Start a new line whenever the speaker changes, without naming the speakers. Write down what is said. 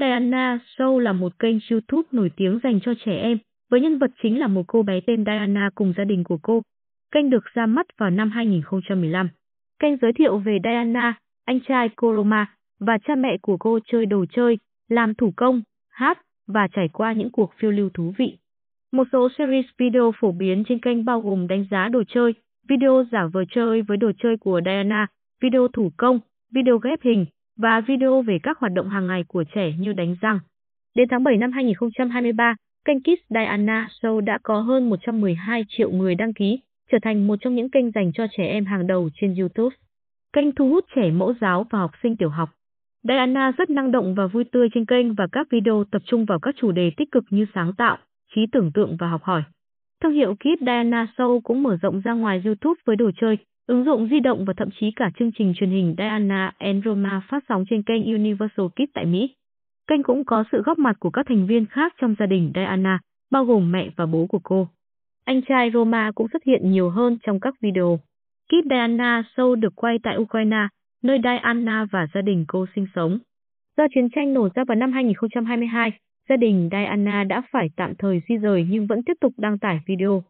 Diana Show là một kênh YouTube nổi tiếng dành cho trẻ em, với nhân vật chính là một cô bé tên Diana cùng gia đình của cô. Kênh được ra mắt vào năm 2015. Kênh giới thiệu về Diana, anh trai Coroma và cha mẹ của cô chơi đồ chơi, làm thủ công, hát và trải qua những cuộc phiêu lưu thú vị. Một số series video phổ biến trên kênh bao gồm đánh giá đồ chơi, video giả vờ chơi với đồ chơi của Diana, video thủ công, video ghép hình, và video về các hoạt động hàng ngày của trẻ như đánh răng. Đến tháng 7 năm 2023, kênh Kids Diana Show đã có hơn 112 triệu người đăng ký, trở thành một trong những kênh dành cho trẻ em hàng đầu trên YouTube. Kênh thu hút trẻ mẫu giáo và học sinh tiểu học. Diana rất năng động và vui tươi trên kênh và các video tập trung vào các chủ đề tích cực như sáng tạo, trí tưởng tượng và học hỏi. Thương hiệu Kids Diana Show cũng mở rộng ra ngoài YouTube với đồ chơi, Ứng dụng di động và thậm chí cả chương trình truyền hình Diana and Roma phát sóng trên kênh Universal Kids tại Mỹ. Kênh cũng có sự góp mặt của các thành viên khác trong gia đình Diana, bao gồm mẹ và bố của cô. Anh trai Roma cũng xuất hiện nhiều hơn trong các video. Kids Diana Show được quay tại Ukraine, nơi Diana và gia đình cô sinh sống. Do chiến tranh nổ ra vào năm 2022, gia đình Diana đã phải tạm thời di rời nhưng vẫn tiếp tục đăng tải video.